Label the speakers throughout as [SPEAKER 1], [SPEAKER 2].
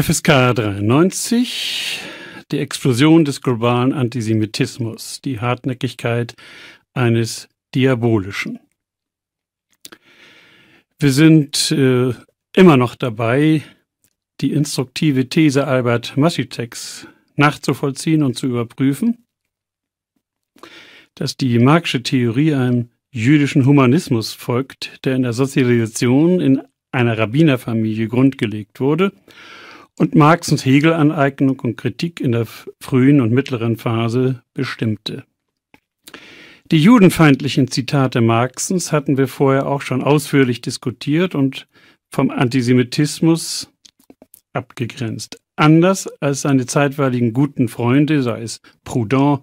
[SPEAKER 1] FSK 93, die Explosion des globalen Antisemitismus, die Hartnäckigkeit eines Diabolischen. Wir sind äh, immer noch dabei, die instruktive These Albert Maschiteks nachzuvollziehen und zu überprüfen, dass die marxische Theorie einem jüdischen Humanismus folgt, der in der Sozialisation in einer Rabbinerfamilie grundgelegt wurde – und Marxens Hegel-Aneignung und Kritik in der frühen und mittleren Phase bestimmte. Die judenfeindlichen Zitate Marxens hatten wir vorher auch schon ausführlich diskutiert und vom Antisemitismus abgegrenzt. Anders als seine zeitweiligen guten Freunde, sei es Proudhon,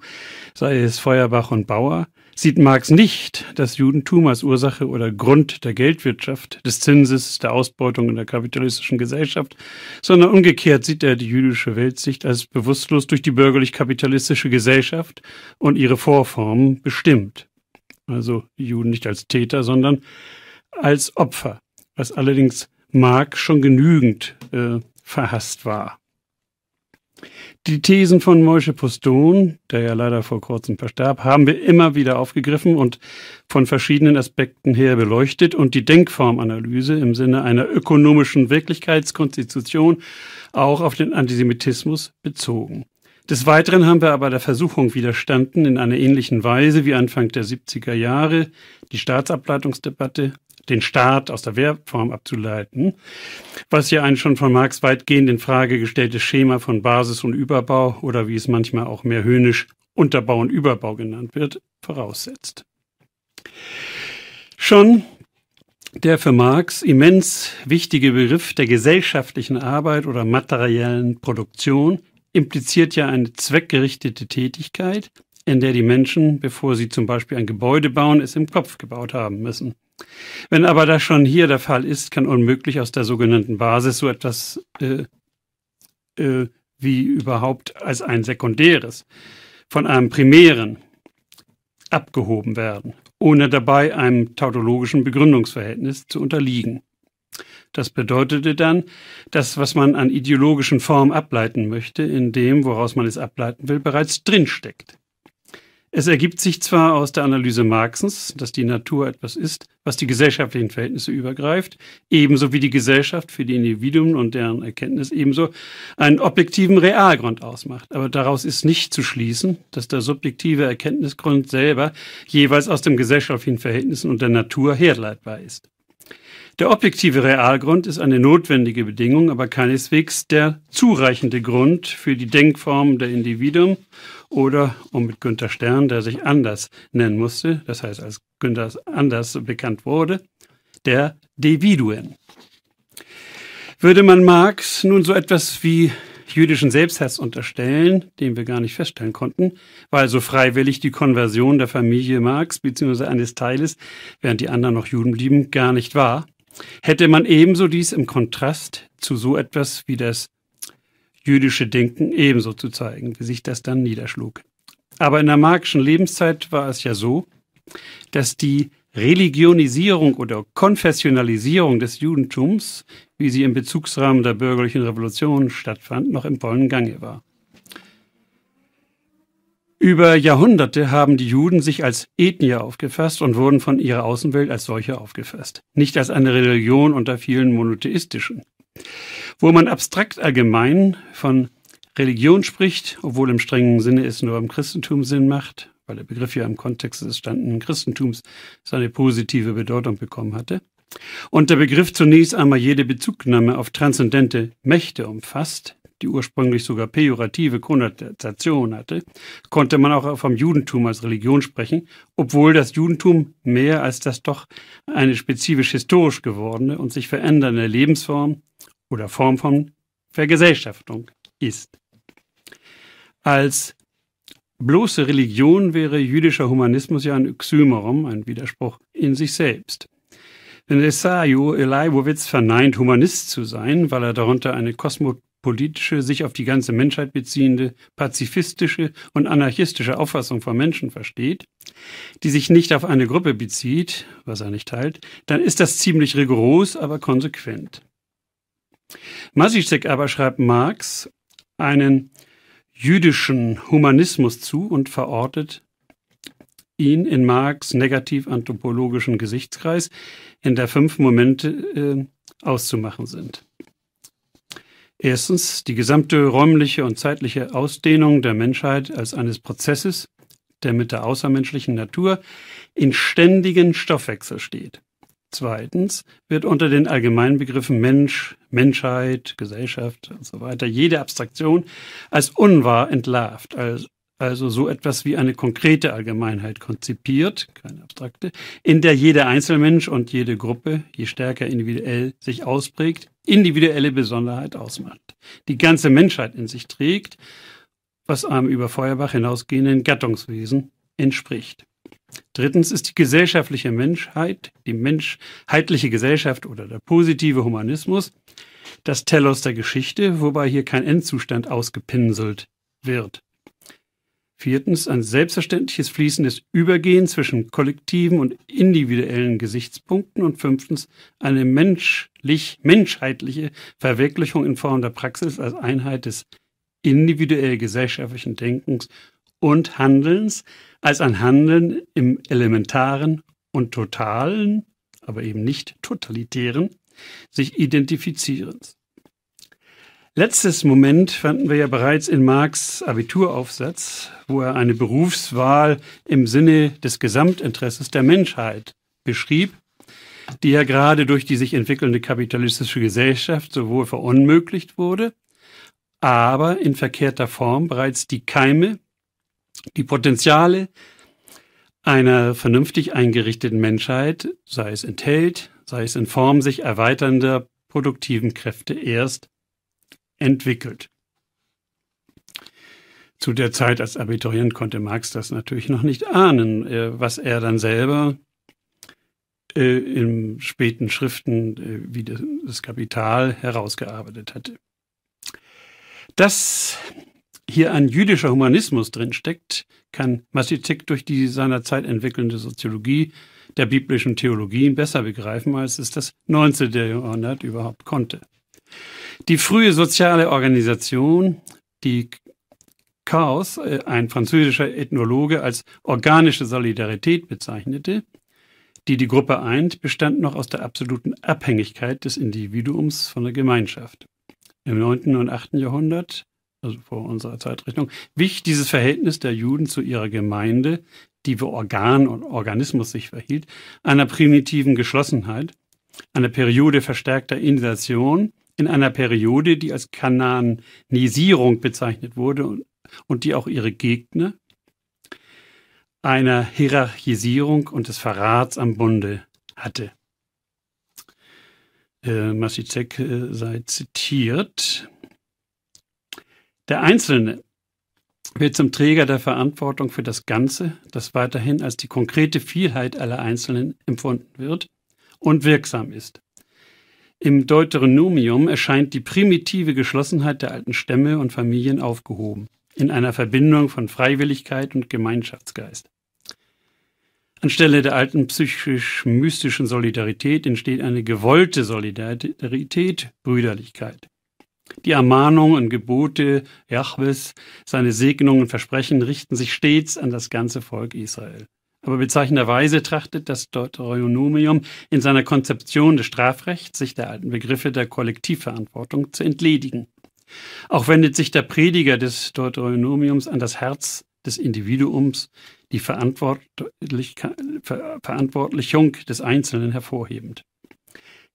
[SPEAKER 1] sei es Feuerbach und Bauer, sieht Marx nicht das Judentum als Ursache oder Grund der Geldwirtschaft, des Zinses, der Ausbeutung in der kapitalistischen Gesellschaft, sondern umgekehrt sieht er die jüdische Weltsicht als bewusstlos durch die bürgerlich-kapitalistische Gesellschaft und ihre Vorformen bestimmt. Also die Juden nicht als Täter, sondern als Opfer, was allerdings Marx schon genügend äh, verhasst war. Die Thesen von Moshe Poston, der ja leider vor kurzem verstarb, haben wir immer wieder aufgegriffen und von verschiedenen Aspekten her beleuchtet und die Denkformanalyse im Sinne einer ökonomischen Wirklichkeitskonstitution auch auf den Antisemitismus bezogen. Des Weiteren haben wir aber der Versuchung widerstanden, in einer ähnlichen Weise wie Anfang der 70er Jahre die Staatsableitungsdebatte den Staat aus der Wehrform abzuleiten, was ja ein schon von Marx weitgehend in Frage gestelltes Schema von Basis und Überbau oder wie es manchmal auch mehr höhnisch Unterbau und Überbau genannt wird, voraussetzt. Schon der für Marx immens wichtige Begriff der gesellschaftlichen Arbeit oder materiellen Produktion impliziert ja eine zweckgerichtete Tätigkeit, in der die Menschen, bevor sie zum Beispiel ein Gebäude bauen, es im Kopf gebaut haben müssen. Wenn aber das schon hier der Fall ist, kann unmöglich aus der sogenannten Basis so etwas äh, äh, wie überhaupt als ein sekundäres von einem primären abgehoben werden, ohne dabei einem tautologischen Begründungsverhältnis zu unterliegen. Das bedeutete dann, dass was man an ideologischen Formen ableiten möchte, in dem, woraus man es ableiten will, bereits drinsteckt. Es ergibt sich zwar aus der Analyse Marxens, dass die Natur etwas ist, was die gesellschaftlichen Verhältnisse übergreift, ebenso wie die Gesellschaft für die Individuen und deren Erkenntnis ebenso einen objektiven Realgrund ausmacht. Aber daraus ist nicht zu schließen, dass der subjektive Erkenntnisgrund selber jeweils aus den gesellschaftlichen Verhältnissen und der Natur herleitbar ist. Der objektive Realgrund ist eine notwendige Bedingung, aber keineswegs der zureichende Grund für die Denkformen der Individuen oder um mit Günter Stern, der sich anders nennen musste, das heißt als Günter anders bekannt wurde, der Deviduen. Würde man Marx nun so etwas wie jüdischen Selbsthass unterstellen, den wir gar nicht feststellen konnten, weil so freiwillig die Konversion der Familie Marx bzw. eines Teiles, während die anderen noch Juden blieben, gar nicht war, Hätte man ebenso dies im Kontrast zu so etwas wie das jüdische Denken ebenso zu zeigen, wie sich das dann niederschlug. Aber in der marxischen Lebenszeit war es ja so, dass die Religionisierung oder Konfessionalisierung des Judentums, wie sie im Bezugsrahmen der bürgerlichen Revolution stattfand, noch im vollen Gange war. Über Jahrhunderte haben die Juden sich als Ethnie aufgefasst und wurden von ihrer Außenwelt als solche aufgefasst, nicht als eine Religion unter vielen monotheistischen. Wo man abstrakt allgemein von Religion spricht, obwohl im strengen Sinne es nur im Christentum Sinn macht, weil der Begriff ja im Kontext des standen Christentums seine positive Bedeutung bekommen hatte, und der Begriff zunächst einmal jede Bezugnahme auf transzendente Mächte umfasst, die ursprünglich sogar pejorative Konnotation hatte, konnte man auch vom Judentum als Religion sprechen, obwohl das Judentum mehr als das doch eine spezifisch historisch gewordene und sich verändernde Lebensform oder Form von Vergesellschaftung ist. Als bloße Religion wäre jüdischer Humanismus ja ein Xymerum, ein Widerspruch in sich selbst. Denn Esayu Leibowitz verneint, Humanist zu sein, weil er darunter eine kosmopolitische, sich auf die ganze Menschheit beziehende, pazifistische und anarchistische Auffassung von Menschen versteht, die sich nicht auf eine Gruppe bezieht, was er nicht teilt, dann ist das ziemlich rigoros, aber konsequent. Masicek aber schreibt Marx einen jüdischen Humanismus zu und verortet ihn in Marx negativ-anthropologischen Gesichtskreis, in der fünf Momente äh, auszumachen sind. Erstens die gesamte räumliche und zeitliche Ausdehnung der Menschheit als eines Prozesses, der mit der außermenschlichen Natur in ständigen Stoffwechsel steht. Zweitens wird unter den allgemeinen Begriffen Mensch, Menschheit, Gesellschaft und so weiter jede Abstraktion als unwahr entlarvt, als also so etwas wie eine konkrete Allgemeinheit konzipiert, keine abstrakte, in der jeder Einzelmensch und jede Gruppe, je stärker individuell sich ausprägt, individuelle Besonderheit ausmacht, die ganze Menschheit in sich trägt, was einem über Feuerbach hinausgehenden Gattungswesen entspricht. Drittens ist die gesellschaftliche Menschheit, die menschheitliche Gesellschaft oder der positive Humanismus das Telos der Geschichte, wobei hier kein Endzustand ausgepinselt wird. Viertens ein selbstverständliches fließendes Übergehen zwischen kollektiven und individuellen Gesichtspunkten und fünftens eine menschlich menschheitliche Verwirklichung in Form der Praxis als Einheit des individuell gesellschaftlichen Denkens und Handelns als ein Handeln im elementaren und totalen, aber eben nicht totalitären, sich identifizierens. Letztes Moment fanden wir ja bereits in Marx Abituraufsatz, wo er eine Berufswahl im Sinne des Gesamtinteresses der Menschheit beschrieb, die ja gerade durch die sich entwickelnde kapitalistische Gesellschaft sowohl verunmöglicht wurde, aber in verkehrter Form bereits die Keime die Potenziale einer vernünftig eingerichteten Menschheit, sei es enthält, sei es in Form sich erweiternder produktiven Kräfte erst entwickelt. Zu der Zeit als Abiturient konnte Marx das natürlich noch nicht ahnen, äh, was er dann selber äh, in späten Schriften äh, wie das Kapital herausgearbeitet hatte. Das hier ein jüdischer Humanismus drinsteckt, kann Matitek durch die seinerzeit entwickelnde Soziologie der biblischen Theologien besser begreifen, als es das 19. Jahrhundert überhaupt konnte. Die frühe soziale Organisation, die Chaos, äh, ein französischer Ethnologe als organische Solidarität bezeichnete, die die Gruppe eint, bestand noch aus der absoluten Abhängigkeit des Individuums von der Gemeinschaft. Im 9. und 8. Jahrhundert also vor unserer Zeitrechnung, wich dieses Verhältnis der Juden zu ihrer Gemeinde, die wie Organ und Organismus sich verhielt, einer primitiven Geschlossenheit, einer Periode verstärkter Initiation, in einer Periode, die als Kananisierung bezeichnet wurde und, und die auch ihre Gegner einer Hierarchisierung und des Verrats am Bunde hatte. Äh, Masizek äh, sei zitiert. Der Einzelne wird zum Träger der Verantwortung für das Ganze, das weiterhin als die konkrete Vielheit aller Einzelnen empfunden wird und wirksam ist. Im Deuteronomium erscheint die primitive Geschlossenheit der alten Stämme und Familien aufgehoben, in einer Verbindung von Freiwilligkeit und Gemeinschaftsgeist. Anstelle der alten psychisch-mystischen Solidarität entsteht eine gewollte Solidarität, Brüderlichkeit. Die Ermahnungen und Gebote Jahwes, seine Segnungen und Versprechen richten sich stets an das ganze Volk Israel. Aber bezeichnenderweise trachtet das Deuteronomium in seiner Konzeption des Strafrechts, sich der alten Begriffe der Kollektivverantwortung zu entledigen. Auch wendet sich der Prediger des Deuteronomiums an das Herz des Individuums, die Verantwortlichkeit, Verantwortlichung des Einzelnen hervorhebend.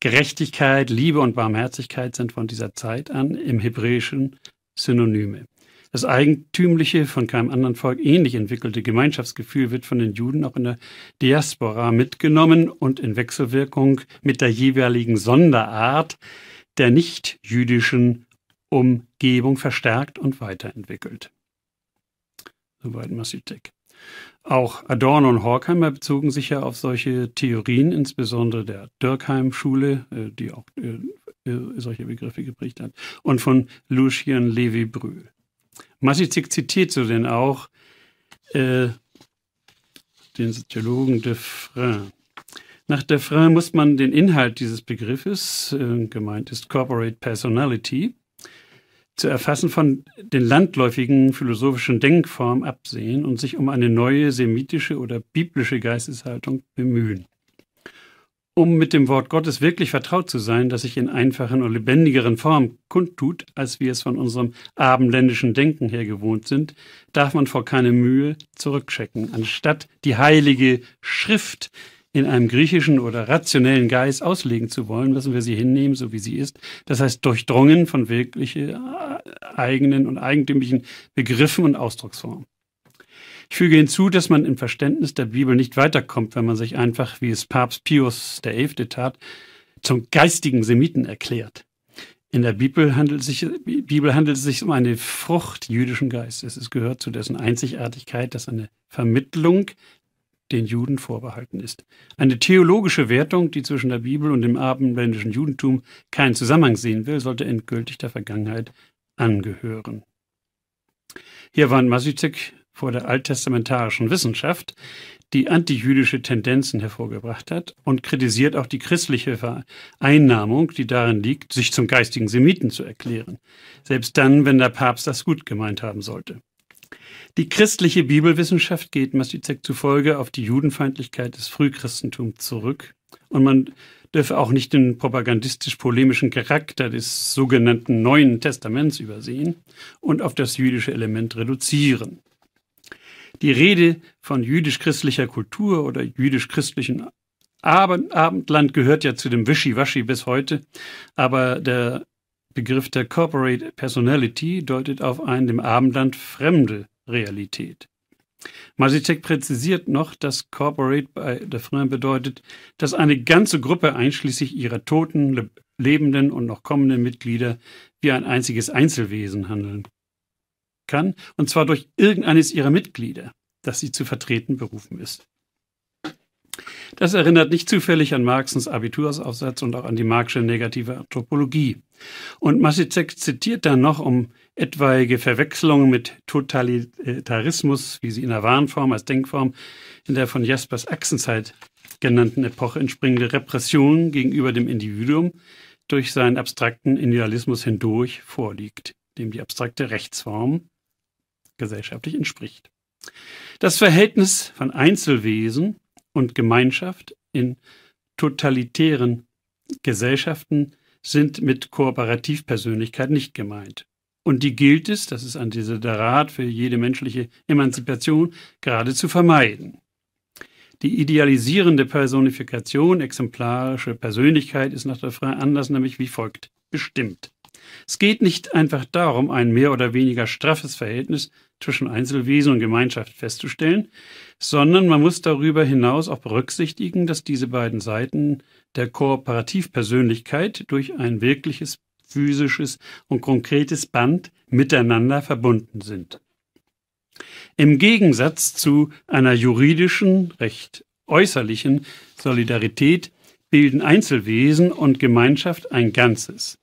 [SPEAKER 1] Gerechtigkeit, Liebe und Barmherzigkeit sind von dieser Zeit an im Hebräischen Synonyme. Das eigentümliche, von keinem anderen Volk ähnlich entwickelte Gemeinschaftsgefühl wird von den Juden auch in der Diaspora mitgenommen und in Wechselwirkung mit der jeweiligen Sonderart der nicht-jüdischen Umgebung verstärkt und weiterentwickelt. Soweit Massitek. Auch Adorno und Horkheimer bezogen sich ja auf solche Theorien, insbesondere der Dürkheim-Schule, äh, die auch äh, äh, solche Begriffe geprägt hat, und von Lucien Levi-Brühl. Massizik zitiert so denn auch äh, den Soziologen Defrain. Nach Defrain muss man den Inhalt dieses Begriffes, äh, gemeint ist Corporate Personality, zu erfassen, von den landläufigen philosophischen Denkformen absehen und sich um eine neue semitische oder biblische Geisteshaltung bemühen. Um mit dem Wort Gottes wirklich vertraut zu sein, das sich in einfachen und lebendigeren Formen kundtut, als wir es von unserem abendländischen Denken her gewohnt sind, darf man vor keine Mühe zurückchecken. Anstatt die heilige Schrift in einem griechischen oder rationellen Geist auslegen zu wollen, müssen wir sie hinnehmen, so wie sie ist. Das heißt, durchdrungen von wirklich äh, eigenen und eigentümlichen Begriffen und Ausdrucksformen. Ich füge hinzu, dass man im Verständnis der Bibel nicht weiterkommt, wenn man sich einfach, wie es Papst Pius XI. tat, zum geistigen Semiten erklärt. In der Bibel handelt, sich, Bibel handelt es sich um eine Frucht jüdischen Geistes. Es gehört zu dessen Einzigartigkeit, dass eine Vermittlung den Juden vorbehalten ist. Eine theologische Wertung, die zwischen der Bibel und dem abendländischen Judentum keinen Zusammenhang sehen will, sollte endgültig der Vergangenheit angehören. Hier warnt Masizek vor der alttestamentarischen Wissenschaft, die antijüdische Tendenzen hervorgebracht hat und kritisiert auch die christliche Vereinnahmung, die darin liegt, sich zum geistigen Semiten zu erklären, selbst dann, wenn der Papst das gut gemeint haben sollte. Die christliche Bibelwissenschaft geht Maszizek zufolge auf die Judenfeindlichkeit des Frühchristentums zurück und man dürfe auch nicht den propagandistisch-polemischen Charakter des sogenannten Neuen Testaments übersehen und auf das jüdische Element reduzieren. Die Rede von jüdisch-christlicher Kultur oder jüdisch-christlichen Abend Abendland gehört ja zu dem Wischiwaschi bis heute, aber der Begriff der Corporate Personality deutet auf eine dem Abendland fremde Realität. Masitek präzisiert noch, dass Corporate bei Defrain bedeutet, dass eine ganze Gruppe einschließlich ihrer toten, lebenden und noch kommenden Mitglieder wie ein einziges Einzelwesen handeln kann, und zwar durch irgendeines ihrer Mitglieder, das sie zu vertreten berufen ist. Das erinnert nicht zufällig an Marxens Abitursaufsatz und auch an die Marxische negative Anthropologie. Und Masitek zitiert dann noch, um Etwaige Verwechslungen mit Totalitarismus, wie sie in der Warnform als Denkform in der von Jaspers Achsenzeit genannten Epoche entspringende Repression gegenüber dem Individuum durch seinen abstrakten Individualismus hindurch vorliegt, dem die abstrakte Rechtsform gesellschaftlich entspricht. Das Verhältnis von Einzelwesen und Gemeinschaft in totalitären Gesellschaften sind mit Kooperativpersönlichkeit nicht gemeint. Und die gilt es, das ist ein Desiderat für jede menschliche Emanzipation, gerade zu vermeiden. Die idealisierende Personifikation, exemplarische Persönlichkeit ist nach der freien Anlass nämlich wie folgt bestimmt. Es geht nicht einfach darum, ein mehr oder weniger straffes Verhältnis zwischen Einzelwesen und Gemeinschaft festzustellen, sondern man muss darüber hinaus auch berücksichtigen, dass diese beiden Seiten der Kooperativpersönlichkeit durch ein wirkliches physisches und konkretes Band miteinander verbunden sind. Im Gegensatz zu einer juridischen, recht äußerlichen Solidarität bilden Einzelwesen und Gemeinschaft ein Ganzes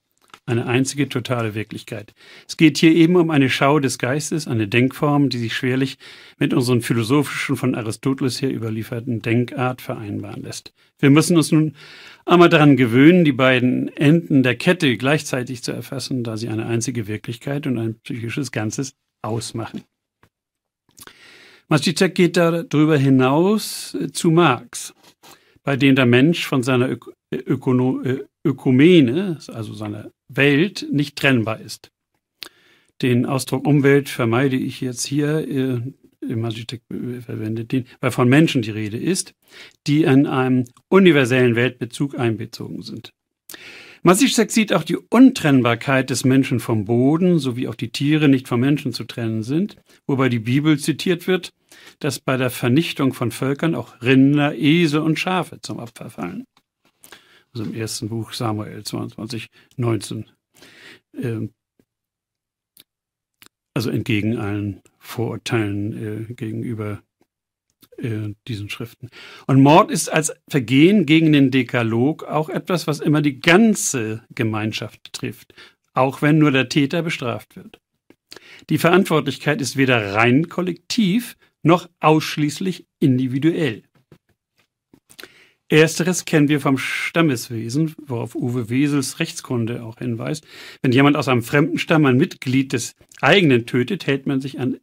[SPEAKER 1] eine einzige totale Wirklichkeit. Es geht hier eben um eine Schau des Geistes, eine Denkform, die sich schwerlich mit unseren philosophischen von Aristoteles her überlieferten Denkart vereinbaren lässt. Wir müssen uns nun einmal daran gewöhnen, die beiden Enden der Kette gleichzeitig zu erfassen, da sie eine einzige Wirklichkeit und ein psychisches Ganzes ausmachen. Maschitschek geht darüber hinaus äh, zu Marx, bei dem der Mensch von seiner Öko Öko Ökumene, also seiner Welt nicht trennbar ist. Den Ausdruck Umwelt vermeide ich jetzt hier, äh, im Architekt äh, verwendet den, weil von Menschen die Rede ist, die in einem universellen Weltbezug einbezogen sind. Masischek sieht auch die Untrennbarkeit des Menschen vom Boden sowie auch die Tiere nicht vom Menschen zu trennen sind, wobei die Bibel zitiert wird, dass bei der Vernichtung von Völkern auch Rinder, Esel und Schafe zum Opfer fallen also im ersten Buch Samuel 22, 19. Ähm, also entgegen allen Vorurteilen äh, gegenüber äh, diesen Schriften. Und Mord ist als Vergehen gegen den Dekalog auch etwas, was immer die ganze Gemeinschaft trifft, auch wenn nur der Täter bestraft wird. Die Verantwortlichkeit ist weder rein kollektiv noch ausschließlich individuell. Ersteres kennen wir vom Stammeswesen, worauf Uwe Wesels Rechtskunde auch hinweist. Wenn jemand aus einem fremden Stamm ein Mitglied des eigenen tötet, hält man sich an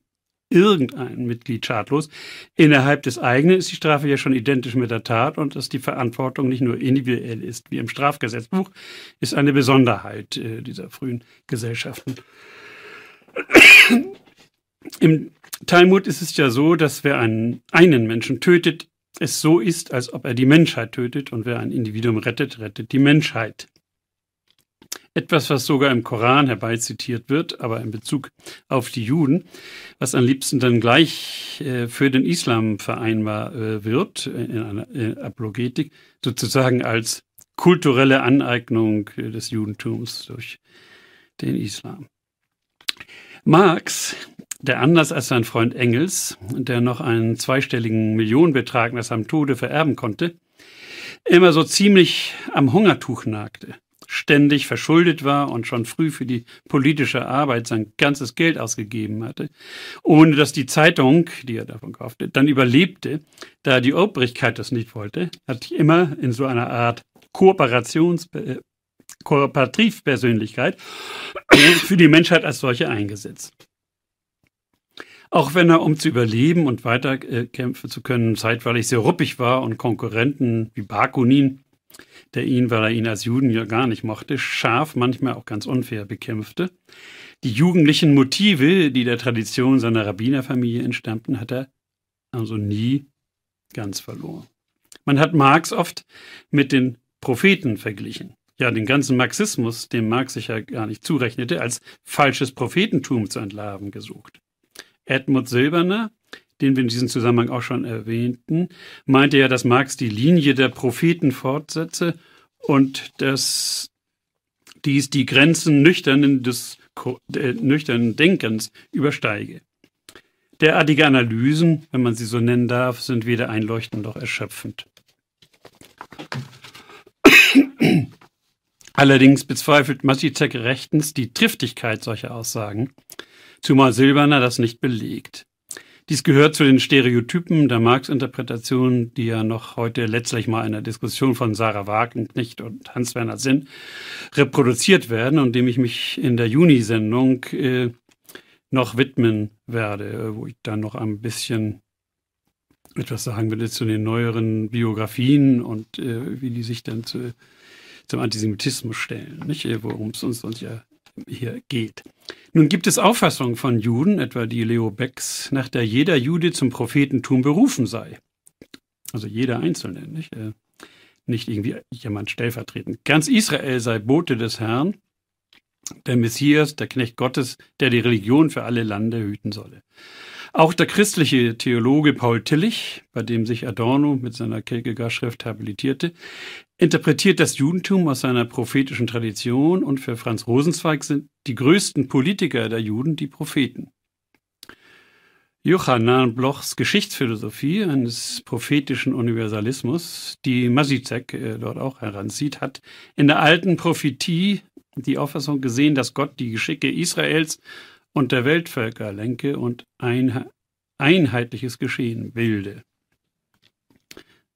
[SPEAKER 1] irgendein Mitglied schadlos. Innerhalb des eigenen ist die Strafe ja schon identisch mit der Tat und dass die Verantwortung nicht nur individuell ist, wie im Strafgesetzbuch, ist eine Besonderheit äh, dieser frühen Gesellschaften. Im Talmud ist es ja so, dass wer einen, einen Menschen tötet, es so ist, als ob er die Menschheit tötet und wer ein Individuum rettet, rettet die Menschheit. Etwas, was sogar im Koran herbeizitiert wird, aber in Bezug auf die Juden, was am liebsten dann gleich äh, für den Islam vereinbar äh, wird, äh, in einer äh, Apologetik, sozusagen als kulturelle Aneignung äh, des Judentums durch den Islam. Marx der anders als sein Freund Engels, der noch einen zweistelligen Millionenbetrag nach seinem Tode vererben konnte, immer so ziemlich am Hungertuch nagte, ständig verschuldet war und schon früh für die politische Arbeit sein ganzes Geld ausgegeben hatte, ohne dass die Zeitung, die er davon kaufte, dann überlebte, da die Obrigkeit das nicht wollte, hat sich immer in so einer Art Kooperations äh, Kooperativpersönlichkeit für die Menschheit als solche eingesetzt. Auch wenn er, um zu überleben und weiterkämpfen äh, zu können, zeitweilig sehr ruppig war und Konkurrenten wie Bakunin, der ihn, weil er ihn als Juden ja gar nicht mochte, scharf, manchmal auch ganz unfair bekämpfte. Die jugendlichen Motive, die der Tradition seiner Rabbinerfamilie entstammten, hat er also nie ganz verloren. Man hat Marx oft mit den Propheten verglichen. Ja, den ganzen Marxismus, dem Marx sich ja gar nicht zurechnete, als falsches Prophetentum zu entlarven gesucht. Edmund Silberner, den wir in diesem Zusammenhang auch schon erwähnten, meinte ja, dass Marx die Linie der Propheten fortsetze und dass dies die Grenzen nüchternen, des, äh, nüchternen Denkens übersteige. Derartige Analysen, wenn man sie so nennen darf, sind weder einleuchtend noch erschöpfend. Allerdings bezweifelt Maticek rechtens die Triftigkeit solcher Aussagen, zumal Silberner das nicht belegt. Dies gehört zu den Stereotypen der Marx-Interpretation, die ja noch heute letztlich mal in der Diskussion von Sarah Wagenknecht und Hans-Werner Sinn reproduziert werden und dem ich mich in der Juni-Sendung äh, noch widmen werde, äh, wo ich dann noch ein bisschen etwas sagen will zu den neueren Biografien und äh, wie die sich dann zu, zum Antisemitismus stellen, nicht? Äh, worum es uns sonst ja hier geht. Nun gibt es Auffassungen von Juden, etwa die Leo Becks, nach der jeder Jude zum Prophetentum berufen sei. Also jeder Einzelne, nicht? Äh, nicht irgendwie jemand stellvertretend. Ganz Israel sei Bote des Herrn, der Messias, der Knecht Gottes, der die Religion für alle Lande hüten solle. Auch der christliche Theologe Paul Tillich, bei dem sich Adorno mit seiner Kierkegaard-Schrift habilitierte, interpretiert das Judentum aus seiner prophetischen Tradition und für Franz Rosenzweig sind die größten Politiker der Juden die Propheten. Johannan Blochs Geschichtsphilosophie eines prophetischen Universalismus, die Masizek äh, dort auch heranzieht, hat in der alten Prophetie die Auffassung gesehen, dass Gott die Geschicke Israels und der Weltvölker lenke und ein einheitliches Geschehen bilde.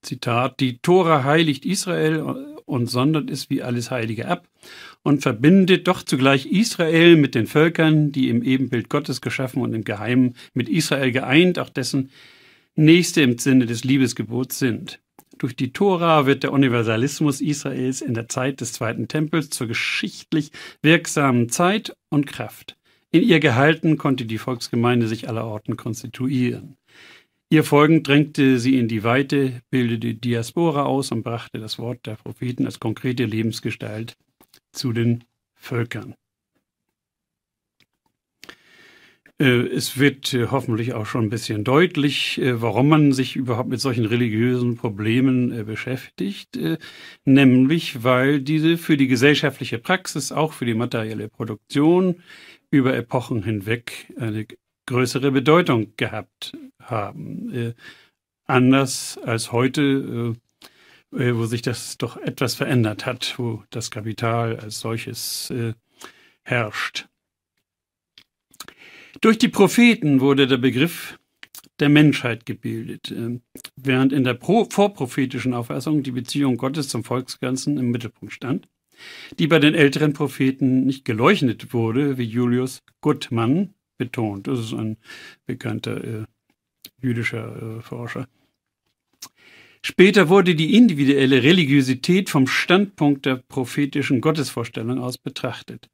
[SPEAKER 1] Zitat, die Tora heiligt Israel und sondert es wie alles Heilige ab und verbindet doch zugleich Israel mit den Völkern, die im Ebenbild Gottes geschaffen und im Geheimen mit Israel geeint, auch dessen Nächste im Sinne des Liebesgebots sind. Durch die Tora wird der Universalismus Israels in der Zeit des Zweiten Tempels zur geschichtlich wirksamen Zeit und Kraft. In ihr gehalten konnte die Volksgemeinde sich allerorten konstituieren. Ihr Folgen drängte sie in die Weite, bildete die Diaspora aus und brachte das Wort der Propheten als konkrete Lebensgestalt zu den Völkern. Äh, es wird äh, hoffentlich auch schon ein bisschen deutlich, äh, warum man sich überhaupt mit solchen religiösen Problemen beschäftigt, nämlich weil diese für die gesellschaftliche Praxis, auch für die materielle Produktion über Epochen hinweg eine größere Bedeutung gehabt haben. Äh, anders als heute, äh, äh, wo sich das doch etwas verändert hat, wo das Kapital als solches äh, herrscht. Durch die Propheten wurde der Begriff der Menschheit gebildet, äh, während in der Pro vorprophetischen Auffassung die Beziehung Gottes zum Volksganzen im Mittelpunkt stand, die bei den älteren Propheten nicht geleuchtet wurde, wie Julius Guttmann betont. Das ist ein bekannter jüdischer äh, Forscher. Später wurde die individuelle Religiosität vom Standpunkt der prophetischen Gottesvorstellung aus betrachtet.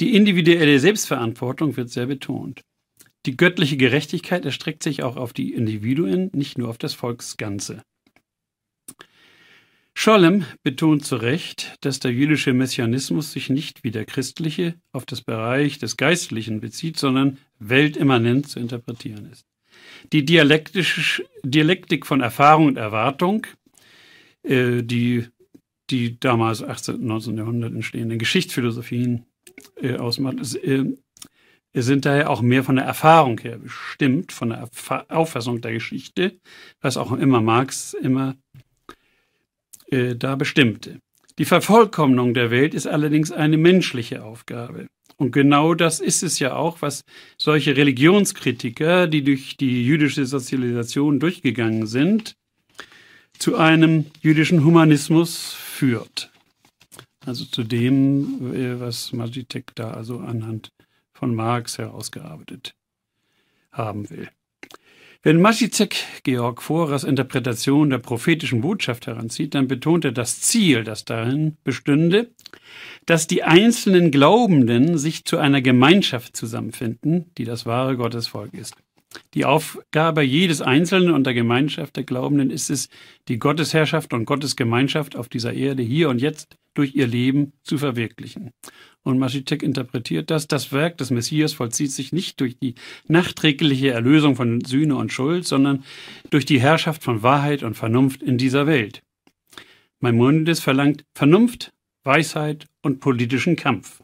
[SPEAKER 1] Die individuelle Selbstverantwortung wird sehr betont. Die göttliche Gerechtigkeit erstreckt sich auch auf die Individuen, nicht nur auf das Volksganze. Scholem betont zu Recht, dass der jüdische Messianismus sich nicht wie der christliche auf das Bereich des Geistlichen bezieht, sondern weltimmanent zu interpretieren ist die Dialektik von Erfahrung und Erwartung, äh, die die damals 18. 19. Jahrhundert entstehenden Geschichtsphilosophien äh, ausmacht, äh, sind daher auch mehr von der Erfahrung her bestimmt, von der Erf Auffassung der Geschichte, was auch immer Marx immer äh, da bestimmte. Die Vervollkommnung der Welt ist allerdings eine menschliche Aufgabe. Und genau das ist es ja auch, was solche Religionskritiker, die durch die jüdische Sozialisation durchgegangen sind, zu einem jüdischen Humanismus führt. Also zu dem, äh, was Magitek da also anhand von Marx herausgearbeitet haben will. Wenn Maschizek Georg Forers Interpretation der prophetischen Botschaft heranzieht, dann betont er das Ziel, das darin bestünde, dass die einzelnen Glaubenden sich zu einer Gemeinschaft zusammenfinden, die das wahre Gottesvolk ist. Die Aufgabe jedes Einzelnen und der Gemeinschaft der Glaubenden ist es, die Gottesherrschaft und Gottesgemeinschaft auf dieser Erde hier und jetzt durch ihr Leben zu verwirklichen. Und Maschitek interpretiert das, das Werk des Messias vollzieht sich nicht durch die nachträgliche Erlösung von Sühne und Schuld, sondern durch die Herrschaft von Wahrheit und Vernunft in dieser Welt. Maimonides verlangt Vernunft, Weisheit und politischen Kampf.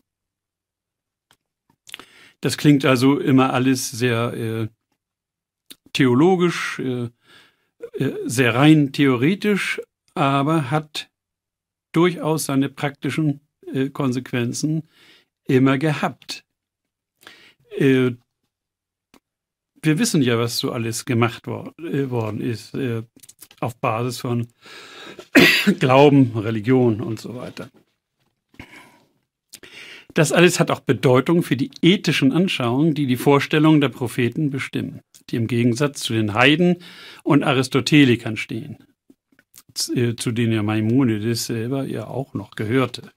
[SPEAKER 1] Das klingt also immer alles sehr äh, theologisch, äh, äh, sehr rein theoretisch, aber hat durchaus seine praktischen äh, Konsequenzen immer gehabt. Äh, wir wissen ja, was so alles gemacht äh, worden ist auf Basis von Glauben, Religion und so weiter. Das alles hat auch Bedeutung für die ethischen Anschauungen, die die Vorstellungen der Propheten bestimmen, die im Gegensatz zu den Heiden und Aristotelikern stehen, zu denen ja Maimonides selber ja auch noch gehörte.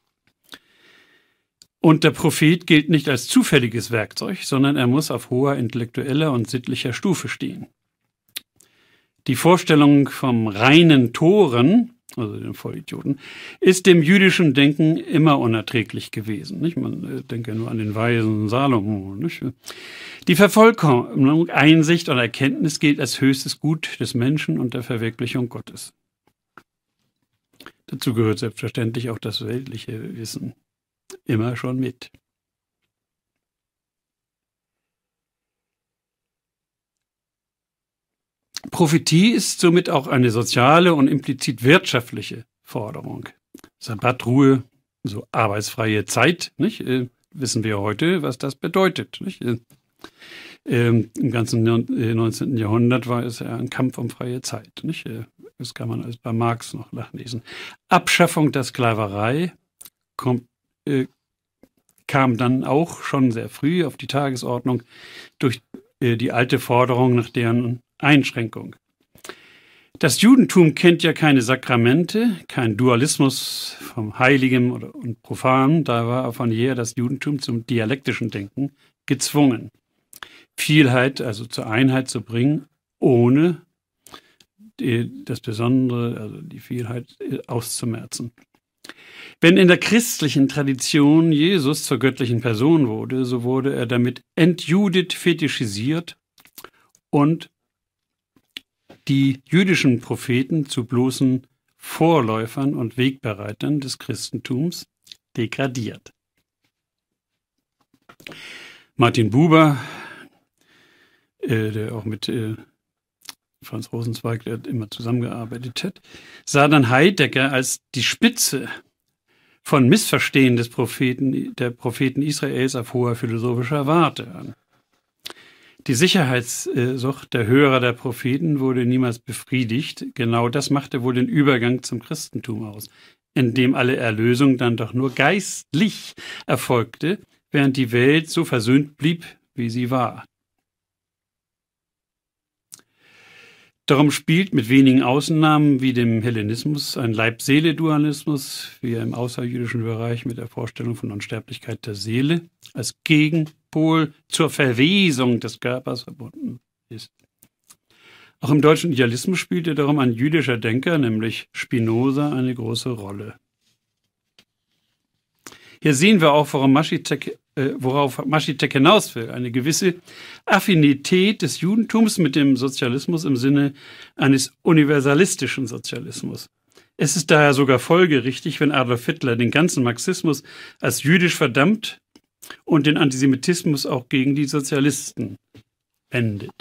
[SPEAKER 1] Und der Prophet gilt nicht als zufälliges Werkzeug, sondern er muss auf hoher intellektueller und sittlicher Stufe stehen. Die Vorstellung vom reinen Toren, also den Vollidioten, ist dem jüdischen Denken immer unerträglich gewesen. Nicht? Man äh, denke nur an den weisen Salomo. Nicht? Die Vervollkommnung, Einsicht und Erkenntnis gilt als höchstes Gut des Menschen und der Verwirklichung Gottes. Dazu gehört selbstverständlich auch das weltliche Wissen immer schon mit. Prophetie ist somit auch eine soziale und implizit wirtschaftliche Forderung. Sabbatruhe, so arbeitsfreie Zeit, nicht? Äh, wissen wir heute, was das bedeutet. Nicht? Äh, ähm, Im ganzen 19. Äh, Jahrhundert war es ja ein Kampf um freie Zeit. Nicht? Äh, das kann man alles bei Marx noch nachlesen. Abschaffung der Sklaverei kommt äh, kam dann auch schon sehr früh auf die Tagesordnung durch äh, die alte Forderung nach deren Einschränkung. Das Judentum kennt ja keine Sakramente, kein Dualismus vom Heiligen und Profanen. Da war von jeher das Judentum zum dialektischen Denken gezwungen. Vielheit, also zur Einheit zu bringen, ohne das Besondere, also die Vielheit äh, auszumerzen. Wenn in der christlichen Tradition Jesus zur göttlichen Person wurde, so wurde er damit entjudet fetischisiert und die jüdischen Propheten zu bloßen Vorläufern und Wegbereitern des Christentums degradiert. Martin Buber, äh, der auch mit äh, Franz Rosenzweig, der immer zusammengearbeitet hat, sah dann Heidegger als die Spitze von Missverstehen des Propheten, der Propheten Israels auf hoher philosophischer Warte an. Die Sicherheitssucht der Hörer der Propheten wurde niemals befriedigt. Genau das machte wohl den Übergang zum Christentum aus, in dem alle Erlösung dann doch nur geistlich erfolgte, während die Welt so versöhnt blieb, wie sie war. Darum spielt mit wenigen Ausnahmen wie dem Hellenismus ein Leib-Seele-Dualismus, wie er im außerjüdischen Bereich mit der Vorstellung von Unsterblichkeit der Seele als Gegenpol zur Verwesung des Körpers verbunden ist. Auch im deutschen Idealismus spielte darum ein jüdischer Denker, nämlich Spinoza, eine große Rolle. Hier sehen wir auch, warum Maschitek äh, worauf Maschitek hinaus will, eine gewisse Affinität des Judentums mit dem Sozialismus im Sinne eines universalistischen Sozialismus. Es ist daher sogar folgerichtig, wenn Adolf Hitler den ganzen Marxismus als jüdisch verdammt und den Antisemitismus auch gegen die Sozialisten wendet.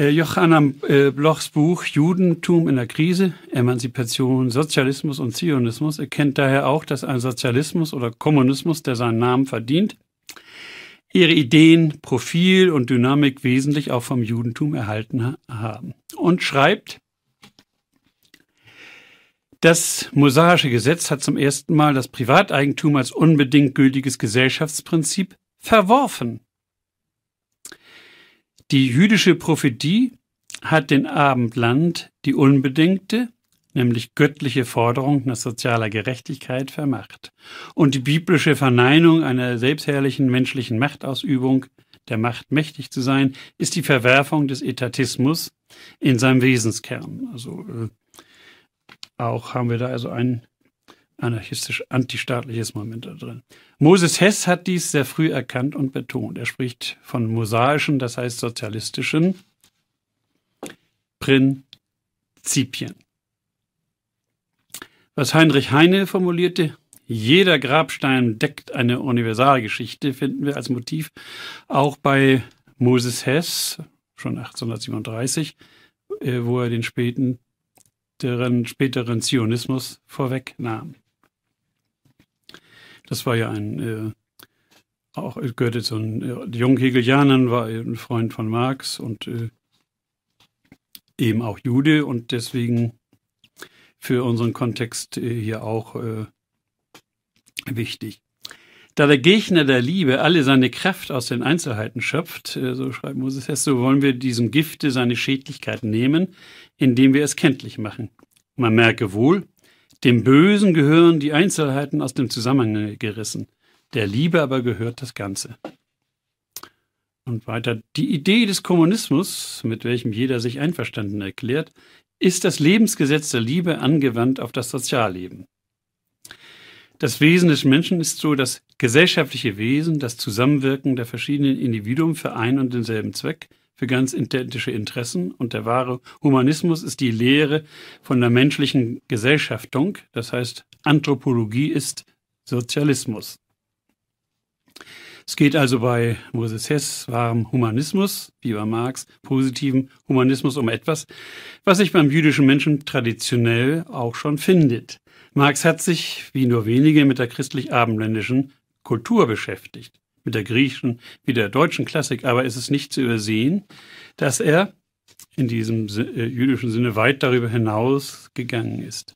[SPEAKER 1] Äh, Johanna äh, Blochs Buch Judentum in der Krise, Emanzipation, Sozialismus und Zionismus erkennt daher auch, dass ein Sozialismus oder Kommunismus, der seinen Namen verdient, ihre Ideen, Profil und Dynamik wesentlich auch vom Judentum erhalten haben. Und schreibt, das mosaische Gesetz hat zum ersten Mal das Privateigentum als unbedingt gültiges Gesellschaftsprinzip verworfen die jüdische Prophetie hat den Abendland die unbedingte, nämlich göttliche Forderung nach sozialer Gerechtigkeit vermacht und die biblische Verneinung einer selbstherrlichen menschlichen Machtausübung, der Macht mächtig zu sein, ist die Verwerfung des Etatismus in seinem Wesenskern. Also äh, auch haben wir da also einen anarchistisch-antistaatliches Moment da drin. Moses Hess hat dies sehr früh erkannt und betont. Er spricht von mosaischen, das heißt sozialistischen Prinzipien. Was Heinrich Heine formulierte, jeder Grabstein deckt eine Universalgeschichte, finden wir als Motiv auch bei Moses Hess, schon 1837, äh, wo er den späten späteren Zionismus vorwegnahm. Das war ja ein, äh, auch gehörte zu den äh, jungen Hegelianern, war ein Freund von Marx und äh, eben auch Jude und deswegen für unseren Kontext äh, hier auch äh, wichtig. Da der Gegner der Liebe alle seine Kraft aus den Einzelheiten schöpft, äh, so schreibt Moses Hess, so wollen wir diesem Gifte seine Schädlichkeit nehmen, indem wir es kenntlich machen. Man merke wohl, dem Bösen gehören die Einzelheiten aus dem Zusammenhang gerissen. Der Liebe aber gehört das Ganze. Und weiter, die Idee des Kommunismus, mit welchem jeder sich einverstanden erklärt, ist das Lebensgesetz der Liebe angewandt auf das Sozialleben. Das Wesen des Menschen ist so das gesellschaftliche Wesen, das Zusammenwirken der verschiedenen Individuen für einen und denselben Zweck, für ganz identische Interessen und der wahre Humanismus ist die Lehre von der menschlichen Gesellschaftung, das heißt Anthropologie ist Sozialismus. Es geht also bei Moses Hess wahrem Humanismus, wie bei Marx, positiven Humanismus um etwas, was sich beim jüdischen Menschen traditionell auch schon findet. Marx hat sich, wie nur wenige, mit der christlich-abendländischen Kultur beschäftigt mit der griechischen wie der deutschen Klassik, aber es ist nicht zu übersehen, dass er in diesem äh, jüdischen Sinne weit darüber hinaus gegangen ist.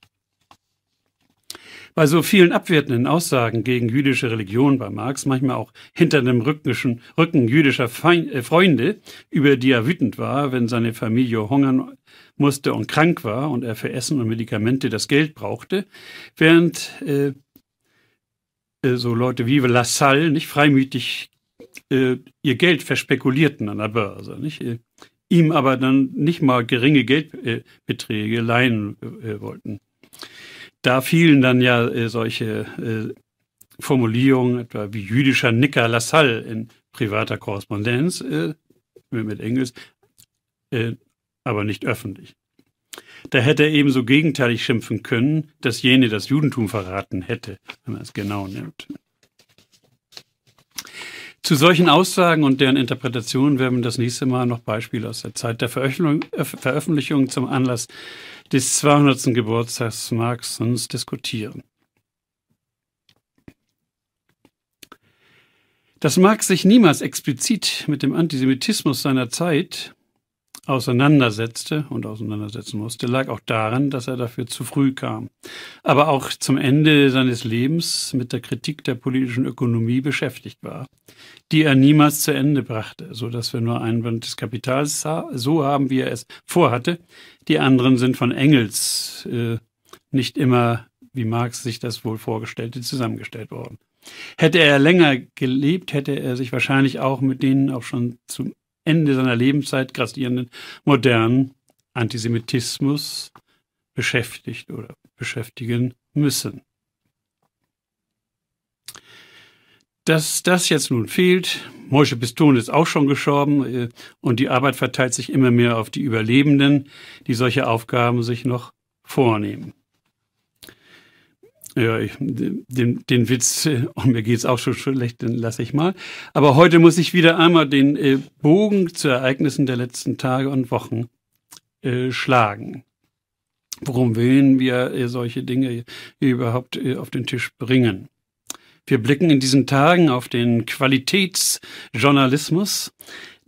[SPEAKER 1] Bei so vielen abwertenden Aussagen gegen jüdische Religion bei Marx, manchmal auch hinter dem Rücken, Rücken jüdischer Feind, äh, Freunde, über die er wütend war, wenn seine Familie hungern musste und krank war und er für Essen und Medikamente das Geld brauchte, während äh, äh, so Leute wie Lassalle nicht freimütig äh, ihr Geld verspekulierten an der Börse, nicht? Äh, ihm aber dann nicht mal geringe Geldbeträge leihen äh, wollten. Da fielen dann ja solche Formulierungen etwa wie jüdischer Nicker Lassalle in privater Korrespondenz mit Engels, aber nicht öffentlich da hätte er ebenso gegenteilig schimpfen können, dass jene das Judentum verraten hätte, wenn man es genau nimmt. Zu solchen Aussagen und deren Interpretationen werden wir das nächste Mal noch Beispiele aus der Zeit der Veröffentlichung äh, zum Anlass des 200. Geburtstags Marxens diskutieren. Dass Marx sich niemals explizit mit dem Antisemitismus seiner Zeit auseinandersetzte und auseinandersetzen musste, lag auch darin, dass er dafür zu früh kam. Aber auch zum Ende seines Lebens mit der Kritik der politischen Ökonomie beschäftigt war, die er niemals zu Ende brachte, so dass wir nur einen Band des Kapitals so haben, wie er es vorhatte. Die anderen sind von Engels äh, nicht immer, wie Marx sich das wohl vorgestellte, zusammengestellt worden. Hätte er länger gelebt, hätte er sich wahrscheinlich auch mit denen auch schon zum Ende seiner Lebenszeit grassierenden modernen Antisemitismus beschäftigt oder beschäftigen müssen. Dass das jetzt nun fehlt, Mosche Piston ist auch schon gestorben äh, und die Arbeit verteilt sich immer mehr auf die Überlebenden, die solche Aufgaben sich noch vornehmen. Ja, ich, den, den Witz, oh, mir geht's auch schon schlecht, den lasse ich mal. Aber heute muss ich wieder einmal den äh, Bogen zu Ereignissen der letzten Tage und Wochen äh, schlagen. Warum wollen wir äh, solche Dinge überhaupt äh, auf den Tisch bringen? Wir blicken in diesen Tagen auf den Qualitätsjournalismus,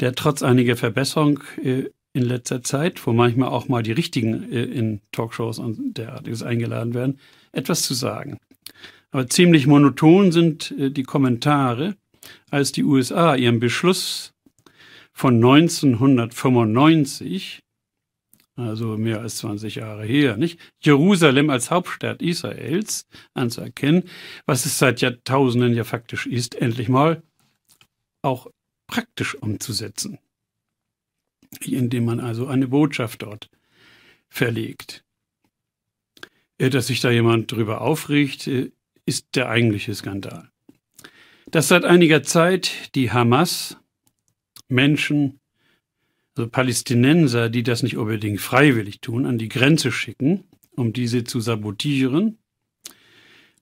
[SPEAKER 1] der trotz einiger Verbesserung äh, in letzter Zeit, wo manchmal auch mal die richtigen äh, in Talkshows und derartiges eingeladen werden, etwas zu sagen. Aber ziemlich monoton sind äh, die Kommentare, als die USA ihren Beschluss von 1995, also mehr als 20 Jahre her, nicht? Jerusalem als Hauptstadt Israels anzuerkennen, was es seit Jahrtausenden ja faktisch ist, endlich mal auch praktisch umzusetzen, indem man also eine Botschaft dort verlegt. Äh, dass sich da jemand drüber aufregt, äh, ist der eigentliche Skandal. Dass seit einiger Zeit die Hamas Menschen, also Palästinenser, die das nicht unbedingt freiwillig tun, an die Grenze schicken, um diese zu sabotieren,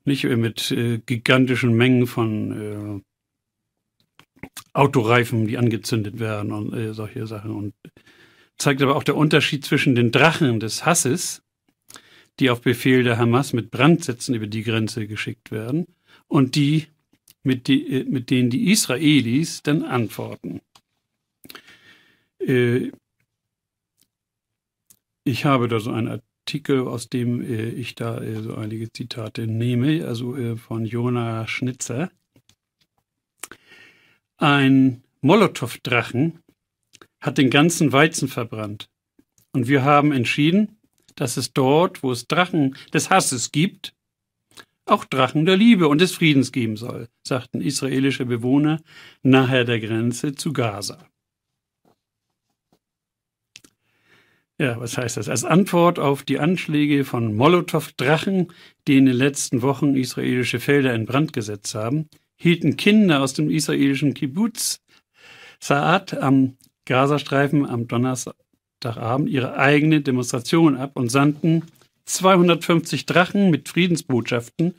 [SPEAKER 1] nicht äh, mit äh, gigantischen Mengen von äh, Autoreifen, die angezündet werden und äh, solche Sachen. Und zeigt aber auch der Unterschied zwischen den Drachen des Hasses die auf Befehl der Hamas mit Brandsätzen über die Grenze geschickt werden und die, mit, die, äh, mit denen die Israelis dann antworten. Äh, ich habe da so einen Artikel, aus dem äh, ich da so einige Zitate nehme, also von Jona Schnitzer. Ein Molotow-Drachen hat den ganzen Weizen verbrannt. Und wir haben entschieden, dass es dort, wo es Drachen des Hasses gibt, auch Drachen der Liebe und des Friedens geben soll, sagten israelische Bewohner nahe der Grenze zu Gaza. Ja, was heißt das? Als Antwort auf die Anschläge von Molotow-Drachen, die in den letzten Wochen israelische Felder in Brand gesetzt haben, hielten Kinder aus dem israelischen Kibbutz Saat am Gazastreifen am Donnerstag, Sonntagabend ihre eigene Demonstration ab und sandten 250 Drachen mit Friedensbotschaften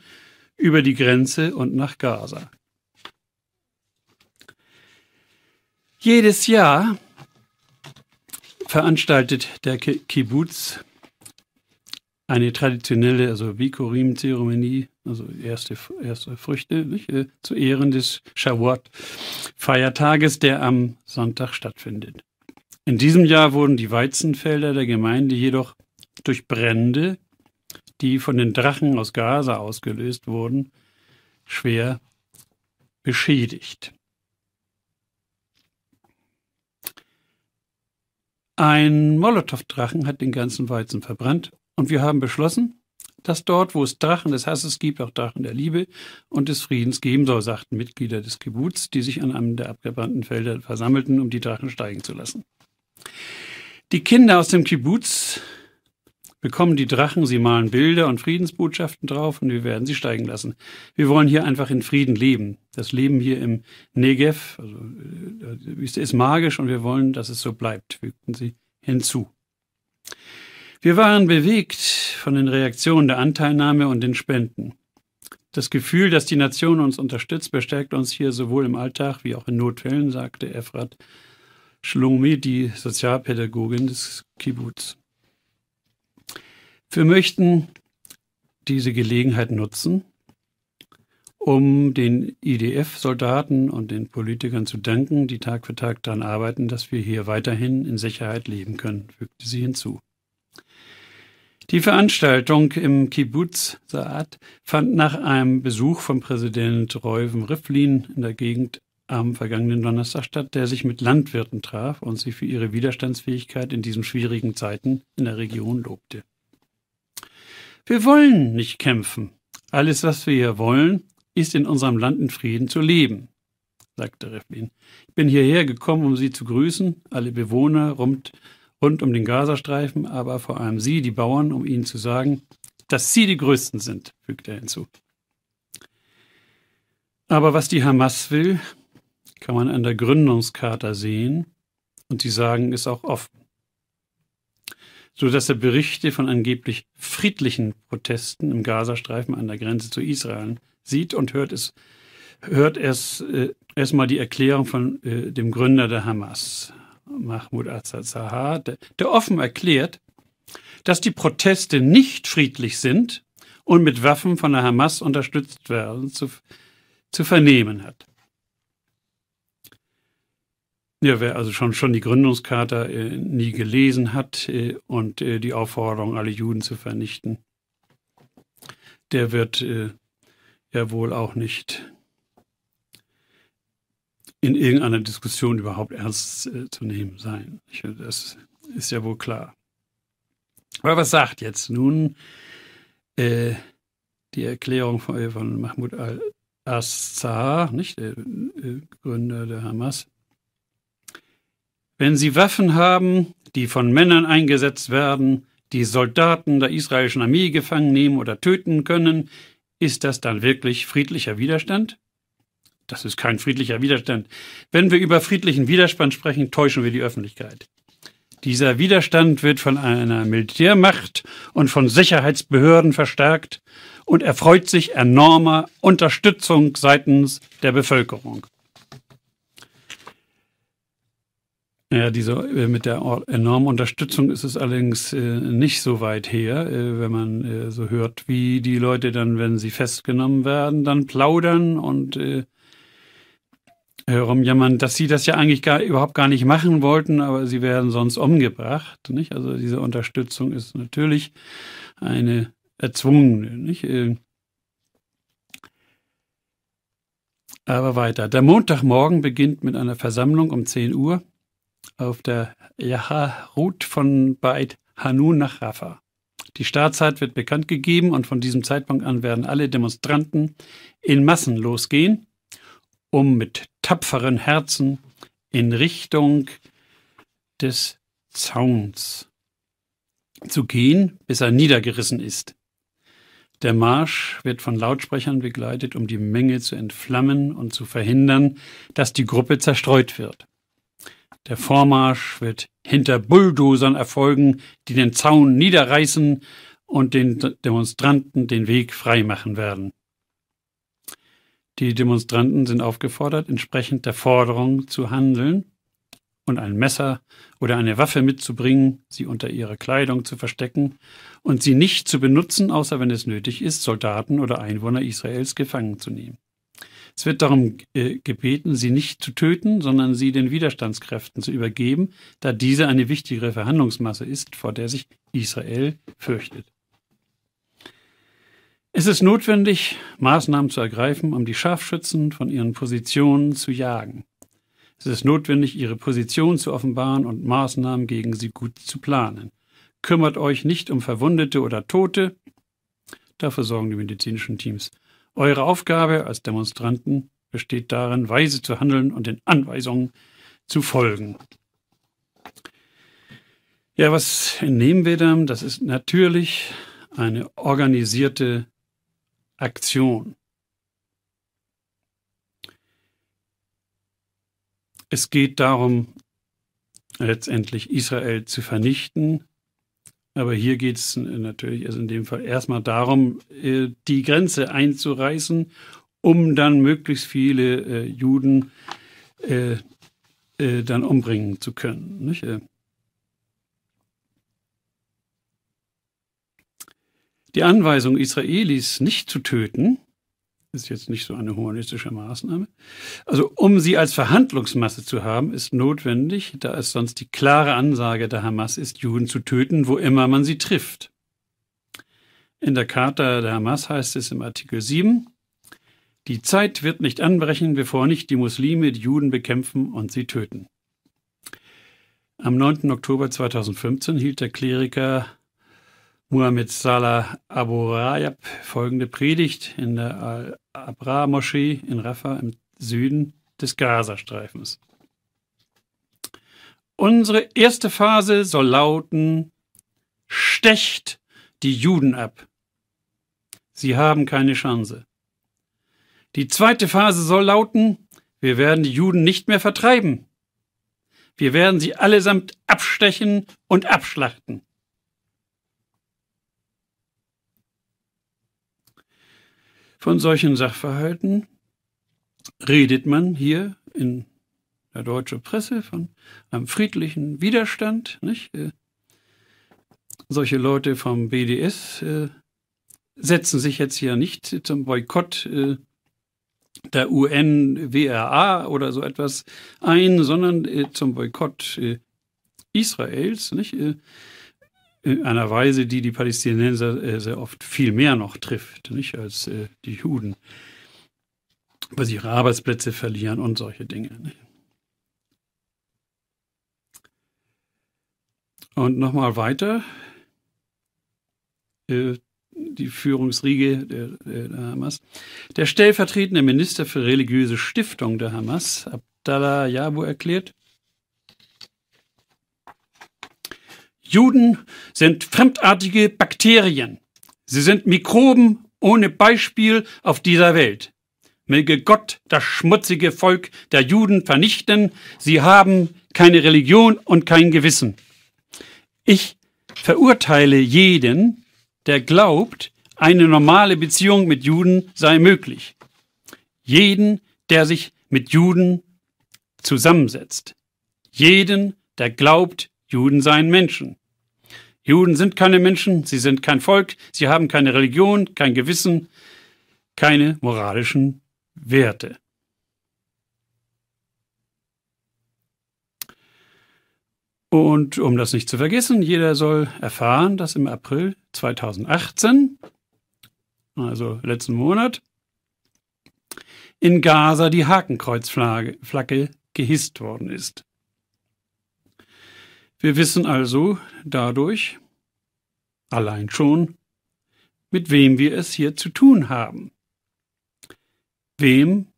[SPEAKER 1] über die Grenze und nach Gaza. Jedes Jahr veranstaltet der Kibbutz eine traditionelle, also Vikorim-Zeremonie, also erste, erste Früchte, nicht? Äh, zu Ehren des Shavuot-Feiertages, der am Sonntag stattfindet. In diesem Jahr wurden die Weizenfelder der Gemeinde jedoch durch Brände, die von den Drachen aus Gaza ausgelöst wurden, schwer beschädigt. Ein Molotow-Drachen hat den ganzen Weizen verbrannt und wir haben beschlossen, dass dort, wo es Drachen des Hasses gibt, auch Drachen der Liebe und des Friedens geben soll, sagten Mitglieder des Kibbuz, die sich an einem der abgebrannten Felder versammelten, um die Drachen steigen zu lassen. Die Kinder aus dem Kibbutz bekommen die Drachen, sie malen Bilder und Friedensbotschaften drauf und wir werden sie steigen lassen. Wir wollen hier einfach in Frieden leben. Das Leben hier im Negev also, äh, ist magisch und wir wollen, dass es so bleibt, fügten sie hinzu. Wir waren bewegt von den Reaktionen der Anteilnahme und den Spenden. Das Gefühl, dass die Nation uns unterstützt, bestärkt uns hier sowohl im Alltag wie auch in Notfällen, sagte Efrat Schlungmi, die Sozialpädagogin des Kibbutz. Wir möchten diese Gelegenheit nutzen, um den IDF-Soldaten und den Politikern zu danken, die Tag für Tag daran arbeiten, dass wir hier weiterhin in Sicherheit leben können, fügte sie hinzu. Die Veranstaltung im Kibbutz Saad fand nach einem Besuch von Präsident Reuven Rivlin in der Gegend am vergangenen Donnerstag statt, der sich mit Landwirten traf und sie für ihre Widerstandsfähigkeit in diesen schwierigen Zeiten in der Region lobte. Wir wollen nicht kämpfen. Alles, was wir hier wollen, ist in unserem Land in Frieden zu leben, sagte Revlin. Ich bin hierher gekommen, um Sie zu grüßen, alle Bewohner rund, rund um den Gazastreifen, aber vor allem Sie, die Bauern, um Ihnen zu sagen, dass Sie die Größten sind, fügte er hinzu. Aber was die Hamas will, kann man an der Gründungskarte sehen und die sagen, ist auch offen. So dass er Berichte von angeblich friedlichen Protesten im Gazastreifen an der Grenze zu Israel sieht und hört es, hört erst, äh, erstmal die Erklärung von äh, dem Gründer der Hamas, Mahmoud Azazahar, der, der offen erklärt, dass die Proteste nicht friedlich sind und mit Waffen von der Hamas unterstützt werden, zu, zu vernehmen hat. Ja, wer also schon, schon die Gründungscharta äh, nie gelesen hat äh, und äh, die Aufforderung, alle Juden zu vernichten, der wird äh, ja wohl auch nicht in irgendeiner Diskussion überhaupt ernst äh, zu nehmen sein. Ich, das ist ja wohl klar. Aber was sagt jetzt nun äh, die Erklärung von, von Mahmoud al-Assar, nicht der Gründer der Hamas? Wenn sie Waffen haben, die von Männern eingesetzt werden, die Soldaten der israelischen Armee gefangen nehmen oder töten können, ist das dann wirklich friedlicher Widerstand? Das ist kein friedlicher Widerstand. Wenn wir über friedlichen Widerstand sprechen, täuschen wir die Öffentlichkeit. Dieser Widerstand wird von einer Militärmacht und von Sicherheitsbehörden verstärkt und erfreut sich enormer Unterstützung seitens der Bevölkerung. Ja, diese, äh, mit der enormen Unterstützung ist es allerdings äh, nicht so weit her, äh, wenn man äh, so hört, wie die Leute dann, wenn sie festgenommen werden, dann plaudern und herumjammern, äh, äh, dass sie das ja eigentlich gar, überhaupt gar nicht machen wollten, aber sie werden sonst umgebracht. Nicht? Also diese Unterstützung ist natürlich eine erzwungene. Nicht? Ähm, aber weiter. Der Montagmorgen beginnt mit einer Versammlung um 10 Uhr auf der Jaha-Route von Beit Hanun nach Rafah. Die Startzeit wird bekannt gegeben und von diesem Zeitpunkt an werden alle Demonstranten in Massen losgehen, um mit tapferen Herzen in Richtung des Zauns zu gehen, bis er niedergerissen ist. Der Marsch wird von Lautsprechern begleitet, um die Menge zu entflammen und zu verhindern, dass die Gruppe zerstreut wird. Der Vormarsch wird hinter Bulldozern erfolgen, die den Zaun niederreißen und den Demonstranten den Weg freimachen werden. Die Demonstranten sind aufgefordert, entsprechend der Forderung zu handeln und ein Messer oder eine Waffe mitzubringen, sie unter ihrer Kleidung zu verstecken und sie nicht zu benutzen, außer wenn es nötig ist, Soldaten oder Einwohner Israels gefangen zu nehmen. Es wird darum äh, gebeten, sie nicht zu töten, sondern sie den Widerstandskräften zu übergeben, da diese eine wichtigere Verhandlungsmasse ist, vor der sich Israel fürchtet. Es ist notwendig, Maßnahmen zu ergreifen, um die Scharfschützen von ihren Positionen zu jagen. Es ist notwendig, ihre Position zu offenbaren und Maßnahmen gegen sie gut zu planen. Kümmert euch nicht um Verwundete oder Tote. Dafür sorgen die medizinischen Teams eure Aufgabe als Demonstranten besteht darin, weise zu handeln und den Anweisungen zu folgen. Ja, was entnehmen wir dann? Das ist natürlich eine organisierte Aktion. Es geht darum, letztendlich Israel zu vernichten, aber hier geht es natürlich also in dem Fall erstmal darum, äh, die Grenze einzureißen, um dann möglichst viele äh, Juden äh, dann umbringen zu können. Nicht? Die Anweisung Israelis, nicht zu töten, ist jetzt nicht so eine humanistische Maßnahme. Also um sie als Verhandlungsmasse zu haben, ist notwendig, da es sonst die klare Ansage der Hamas ist, Juden zu töten, wo immer man sie trifft. In der Charta der Hamas heißt es im Artikel 7, die Zeit wird nicht anbrechen, bevor nicht die Muslime die Juden bekämpfen und sie töten. Am 9. Oktober 2015 hielt der Kleriker Muhammad Salah Abu Rayab folgende Predigt in der Al-Abra-Moschee in Rafah im Süden des Gazastreifens. Unsere erste Phase soll lauten, stecht die Juden ab. Sie haben keine Chance. Die zweite Phase soll lauten, wir werden die Juden nicht mehr vertreiben. Wir werden sie allesamt abstechen und abschlachten. Von solchen Sachverhalten redet man hier in der deutschen Presse von einem friedlichen Widerstand. Nicht? Äh, solche Leute vom BDS äh, setzen sich jetzt hier nicht zum Boykott äh, der UN-WRA oder so etwas ein, sondern zum Boykott Israels. Nicht? in einer Weise, die die Palästinenser äh, sehr oft viel mehr noch trifft, nicht als äh, die Juden, weil sie ihre Arbeitsplätze verlieren und solche Dinge. Nicht? Ne? Und nochmal weiter. Äh, die Führungsriege der, der, Hamas. Der stellvertretende Minister für religiöse Stiftung der Hamas, Abdallah Yabu, erklärt, Juden sind fremdartige Bakterien. Sie sind Mikroben ohne Beispiel auf dieser Welt. Möge Gott das schmutzige Volk der Juden vernichten. Sie haben keine Religion und kein Gewissen. Ich verurteile jeden, der glaubt, eine normale Beziehung mit Juden sei möglich. Jeden, der sich mit Juden zusammensetzt. Jeden, der glaubt, Juden seien Menschen. Juden sind keine Menschen, sie sind kein Volk, sie haben keine Religion, kein Gewissen, keine moralischen Werte. Und um das nicht zu vergessen, jeder soll erfahren, dass im April 2018, also letzten Monat, in Gaza die Hakenkreuzflagge gehisst worden ist. Wir wissen also dadurch allein schon, mit wem wir es hier zu tun haben. Wem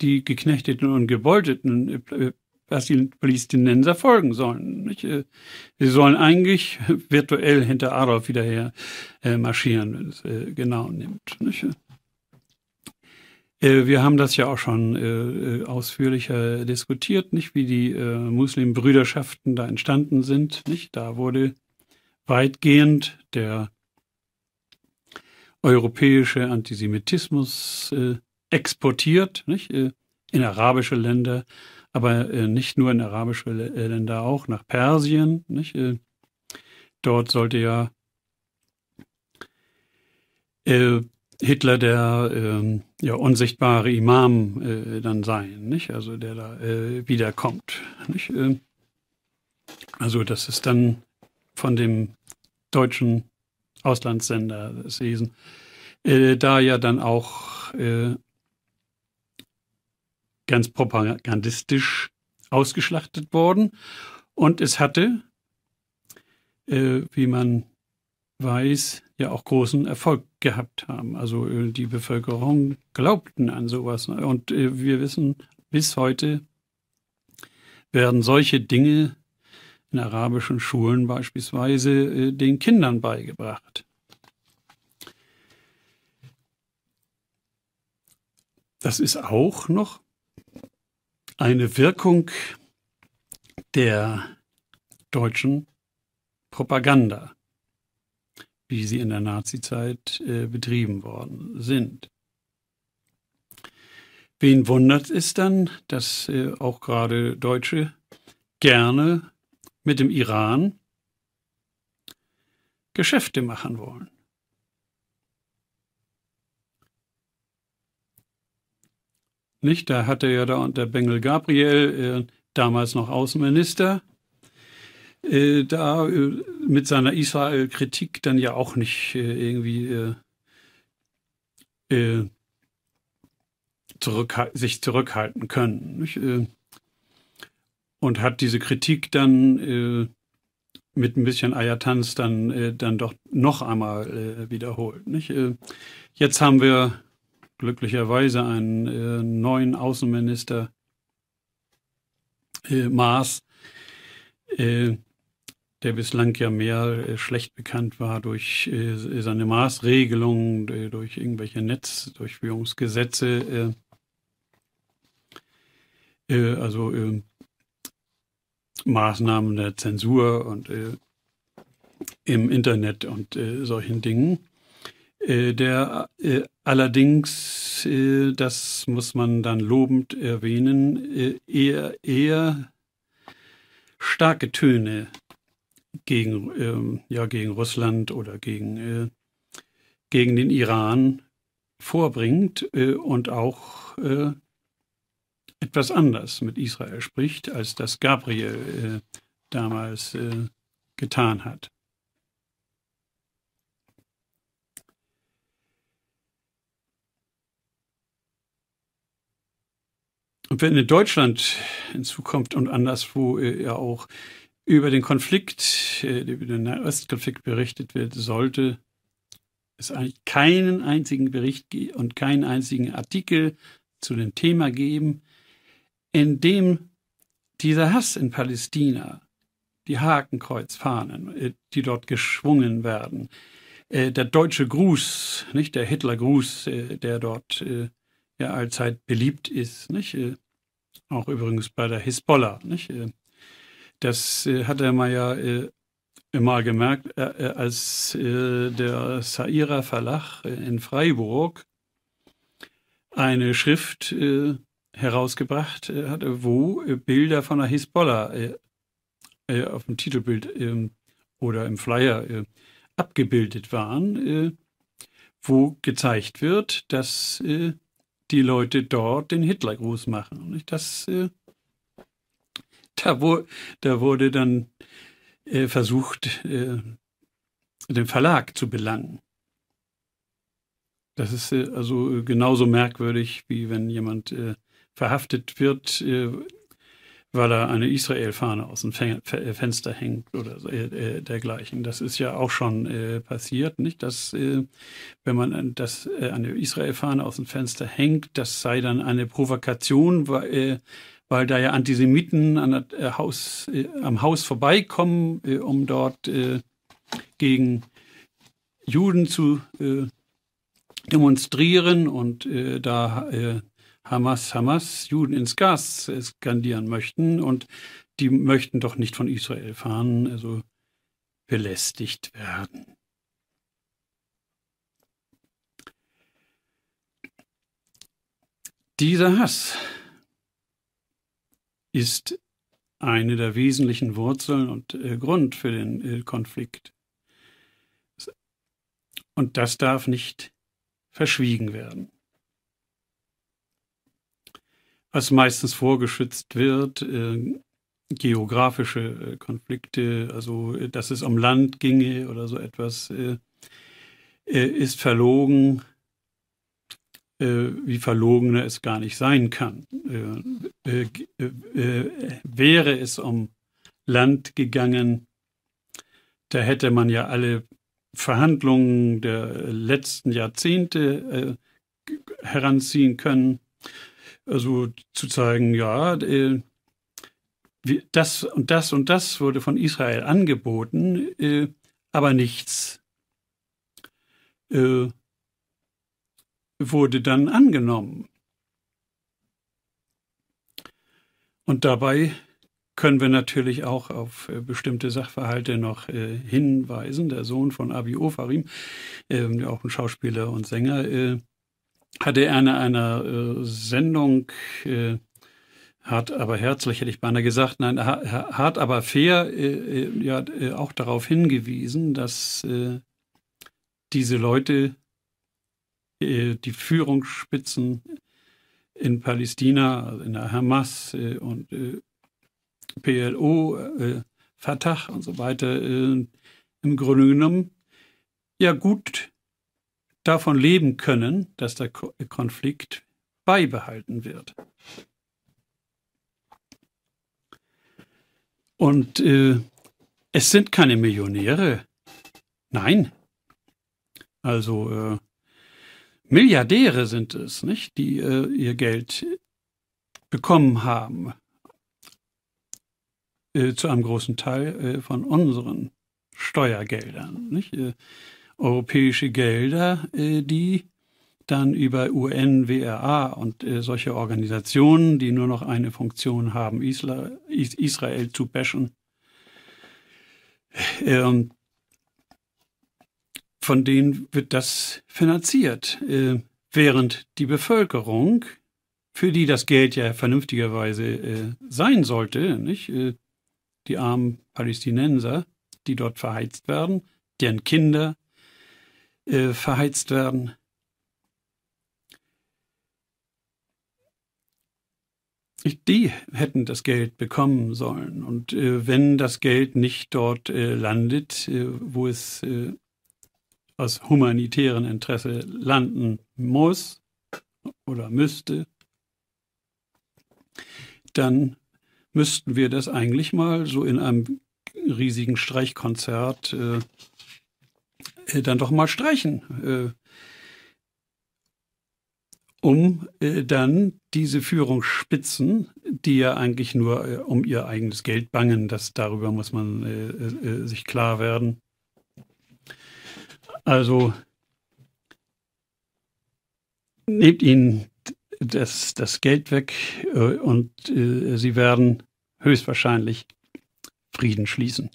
[SPEAKER 1] die geknechteten und gebeuteten äh, was die Palästinenser folgen sollen. Nicht? Äh, sie sollen eigentlich virtuell hinter Adolf wieder her äh, marschieren, wenn es genau nimmt. Nicht? Äh, wir haben das ja auch schon äh, äh, ausführlicher diskutiert, nicht wie die äh, Muslimbrüderschaften da entstanden sind, nicht? Da wurde weitgehend der europäische Antisemitismus äh, exportiert, nicht? Äh, in arabische Länder, aber nicht nur in arabische Länder, auch nach Persien, nicht? dort sollte ja äh, Hitler der ähm, ja, unsichtbare Imam äh, dann sein, nicht? Also der da äh, wiederkommt. Nicht? Ähm, also das ist dann von dem deutschen Auslandssender das Lesen, äh, da ja dann auch äh, ganz propagandistisch ausgeschlachtet worden. Und es hatte, äh, wie man weiß, ja auch großen Erfolg gehabt haben. Also äh, die Bevölkerung glaubten an sowas. Ne? Und äh, wir wissen, bis heute werden solche Dinge in arabischen Schulen beispielsweise äh, den Kindern beigebracht. Das ist auch noch eine Wirkung der deutschen Propaganda wie sie in der Nazizeit äh, betrieben worden sind. Wen wundert es dann, dass äh, auch gerade Deutsche gerne mit dem Iran Geschäfte machen wollen? Nicht? Da hatte ja da der Bengel Gabriel, äh, damals noch Außenminister, äh, da äh, mit seiner Israel-Kritik dann ja auch nicht äh, irgendwie äh, zurück, sich zurückhalten können. Nicht? und hat diese Kritik dann mit ein bisschen Eiertanz dann, dann doch noch einmal wiederholt. Nicht? jetzt haben wir glücklicherweise einen äh, neuen Außenminister äh, Maas, äh, der bislang ja mehr äh, schlecht bekannt war durch äh, seine Maßregelungen, durch irgendwelche Netzdurchführungsgesetze. Äh, also ähm, Maßnahmen der Zensur und im Internet und solchen Dingen. Der allerdings, das muss man dann lobend erwähnen, eher, eher starke Töne gegen, ähm, ja, gegen Russland oder gegen, äh, gegen den Iran vorbringt äh, und auch äh, etwas anders mit Israel spricht, als das Gabriel äh, damals äh, getan hat. Und wenn in Deutschland hinzukommt und anderswo äh, ja auch über den Konflikt, äh, über den Nahostkonflikt berichtet wird, sollte es eigentlich keinen einzigen Bericht und keinen einzigen Artikel zu dem Thema geben, in dem dieser Hass in Palästina, die Hakenkreuzfahnen, äh, die dort geschwungen werden, äh, der deutsche Gruß, nicht der Hitlergruß, der dort ja allzeit beliebt ist, nicht auch übrigens bei der Hisbollah, nicht das äh, er man ja äh, mal gemerkt, äh, äh, als äh, der Saira Verlag in Freiburg eine Schrift herausgebracht hatte, wo Bilder von der Hisbollah auf dem Titelbild ähm, oder im Flyer abgebildet waren, wo gezeigt wird, dass die Leute dort den Hitlergruß machen. Das da, wo, da wurde dann äh, versucht, äh, den Verlag zu belangen. Das ist äh, also genauso merkwürdig, wie wenn jemand äh, verhaftet wird, äh, weil er eine Israel-Fahne aus dem äh, Fenster hängt oder dergleichen. Das ist ja auch schon passiert, nicht? Dass, wenn man das, eine Israel-Fahne aus dem Fenster hängt, das sei dann eine Provokation, weil weil da ja Antisemiten an, äh, Haus, äh, am Haus vorbeikommen, äh, um dort äh, gegen Juden zu äh, demonstrieren und äh, da Hamas, Hamas, Juden ins Gas skandieren möchten und die möchten doch nicht von Israel fahren, also belästigt werden. Dieser Hass ist eine der wesentlichen Wurzeln und äh, Grund für den äh, Konflikt. Und das darf nicht verschwiegen werden. Was meistens vorgeschützt wird, äh, geografische äh, Konflikte, also dass es um Land ginge oder so etwas, äh, äh, ist verlogen. Äh, wie verlogener es gar nicht sein kann. Äh, äh, äh, äh, wäre es um Land gegangen, da hätte man ja alle Verhandlungen der letzten Jahrzehnte äh, heranziehen können. Also zu zeigen, ja, wie, das und das und das wurde von Israel angeboten, aber nichts. Äh, wurde dann angenommen. Und dabei können wir natürlich auch auf äh, bestimmte Sachverhalte noch äh, hinweisen. Der Sohn von Abi Ofarim, ähm, auch ein Schauspieler und Sänger, äh, hatte er eine einer äh, Sendung, äh, hat aber herzlich, hätte ich beinahe gesagt, nein, ha, hat aber fair äh, ja, auch darauf hingewiesen, dass diese Leute äh, die Führungsspitzen in Palästina, also in der Hamas äh, und äh, PLO, Fatah und so weiter, im Grunde genommen ja gut davon leben können, dass der Konflikt beibehalten wird. Und äh, es sind keine Millionäre. Nein. Also äh, Milliardäre sind es, nicht, die äh, ihr Geld bekommen haben. Äh, zu einem großen Teil äh, von unseren Steuergeldern, nicht? Äh, europäische Gelder, äh, die dann über UN, WRA und äh, solche Organisationen, die nur noch eine Funktion haben, Isla Israel zu bashen, ähm, von denen wird das finanziert, äh, während die Bevölkerung, für die das Geld ja vernünftigerweise äh, sein sollte, nicht? Äh, die armen Palästinenser, die dort verheizt werden, deren Kinder äh, verheizt werden. Die hätten das Geld bekommen sollen. Und äh, wenn das Geld nicht dort äh, landet, äh, wo es äh, aus humanitären Interesse landen muss oder müsste, dann müssten wir das eigentlich mal so in einem riesigen Streichkonzert äh, äh dann doch mal streichen, äh, um äh, dann diese Führungsspitzen, die ja eigentlich nur äh, um ihr eigenes Geld bangen, das darüber muss man äh, sich klar werden, also nehmt ihnen das, das Geld weg äh, und äh, sie werden höchstwahrscheinlich Frieden schließen.